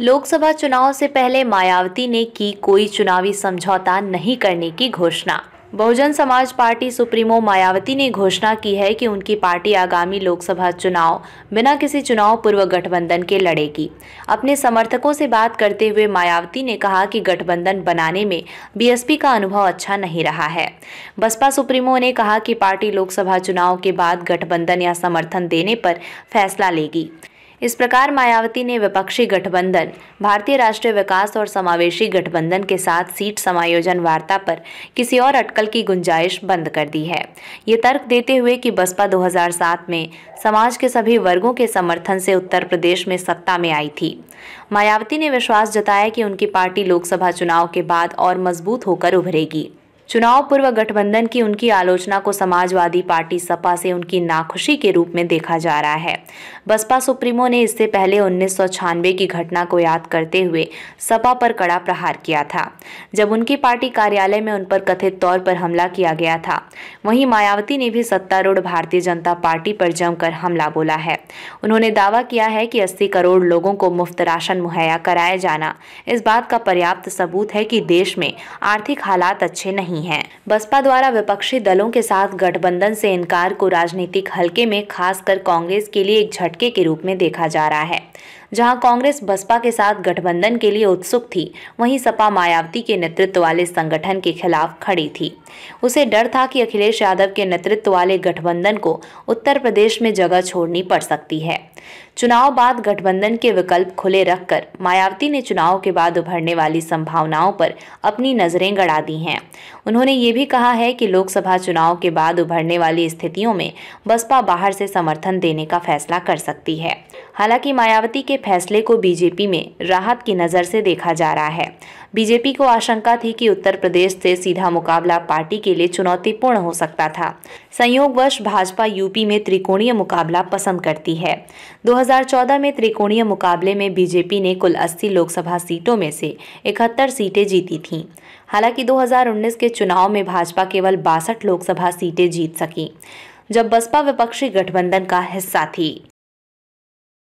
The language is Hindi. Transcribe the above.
लोकसभा चुनाव से पहले मायावती ने की कोई चुनावी समझौता नहीं करने की घोषणा बहुजन समाज पार्टी सुप्रीमो मायावती ने घोषणा की है कि उनकी पार्टी आगामी लोकसभा चुनाव बिना किसी चुनाव पूर्व गठबंधन के लड़ेगी अपने समर्थकों से बात करते हुए मायावती ने कहा कि गठबंधन बनाने में बीएसपी का अनुभव अच्छा नहीं रहा है बसपा सुप्रीमो ने कहा कि पार्टी लोकसभा चुनाव के बाद गठबंधन या समर्थन देने पर फैसला लेगी इस प्रकार मायावती ने विपक्षी गठबंधन भारतीय राष्ट्रीय विकास और समावेशी गठबंधन के साथ सीट समायोजन वार्ता पर किसी और अटकल की गुंजाइश बंद कर दी है ये तर्क देते हुए कि बसपा 2007 में समाज के सभी वर्गों के समर्थन से उत्तर प्रदेश में सत्ता में आई थी मायावती ने विश्वास जताया कि उनकी पार्टी लोकसभा चुनाव के बाद और मजबूत होकर उभरेगी चुनाव पूर्व गठबंधन की उनकी आलोचना को समाजवादी पार्टी सपा से उनकी नाखुशी के रूप में देखा जा रहा है बसपा सुप्रीमो ने इससे पहले उन्नीस की घटना को याद करते हुए सपा पर कड़ा प्रहार किया था जब उनकी पार्टी कार्यालय में उन पर कथित तौर पर हमला किया गया था वहीं मायावती ने भी सत्तारूढ़ भारतीय जनता पार्टी पर जमकर हमला बोला है उन्होंने दावा किया है कि अस्सी करोड़ लोगों को मुफ्त राशन मुहैया कराया जाना इस बात का पर्याप्त सबूत है कि देश में आर्थिक हालात अच्छे नहीं नहीं है बसपा द्वारा विपक्षी दलों के साथ गठबंधन से इनकार को राजनीतिक हलके में खासकर कांग्रेस के लिए एक झटके के रूप में देखा जा रहा है जहां कांग्रेस बसपा के साथ गठबंधन के लिए उत्सुक थी वहीं सपा मायावती के नेतृत्व वाले संगठन के खिलाफ खड़ी थी उसे डर था कि अखिलेश यादव के नेतृत्व वाले गठबंधन को उत्तर प्रदेश में जगह छोड़नी पड़ सकती है चुनाव बाद गठबंधन के विकल्प खुले रखकर मायावती ने चुनाव के बाद उभरने वाली संभावनाओं पर अपनी नज़रें गड़ा दी हैं उन्होंने ये भी कहा है कि लोकसभा चुनाव के बाद उभरने वाली स्थितियों में बसपा बाहर से समर्थन देने का फैसला कर सकती है हालांकि मायावती के फैसले को बीजेपी में राहत की नज़र से देखा जा रहा है बीजेपी को आशंका थी कि उत्तर प्रदेश से सीधा मुकाबला पार्टी के लिए चुनौतीपूर्ण हो सकता था संयोगवश भाजपा यूपी में त्रिकोणीय मुकाबला पसंद करती है 2014 में त्रिकोणीय मुकाबले में बीजेपी ने कुल 80 लोकसभा सीटों में से इकहत्तर सीटें जीती थीं हालांकि 2019 के चुनाव में भाजपा केवल बासठ लोकसभा सीटें जीत सकी जब बसपा विपक्षी गठबंधन का हिस्सा थी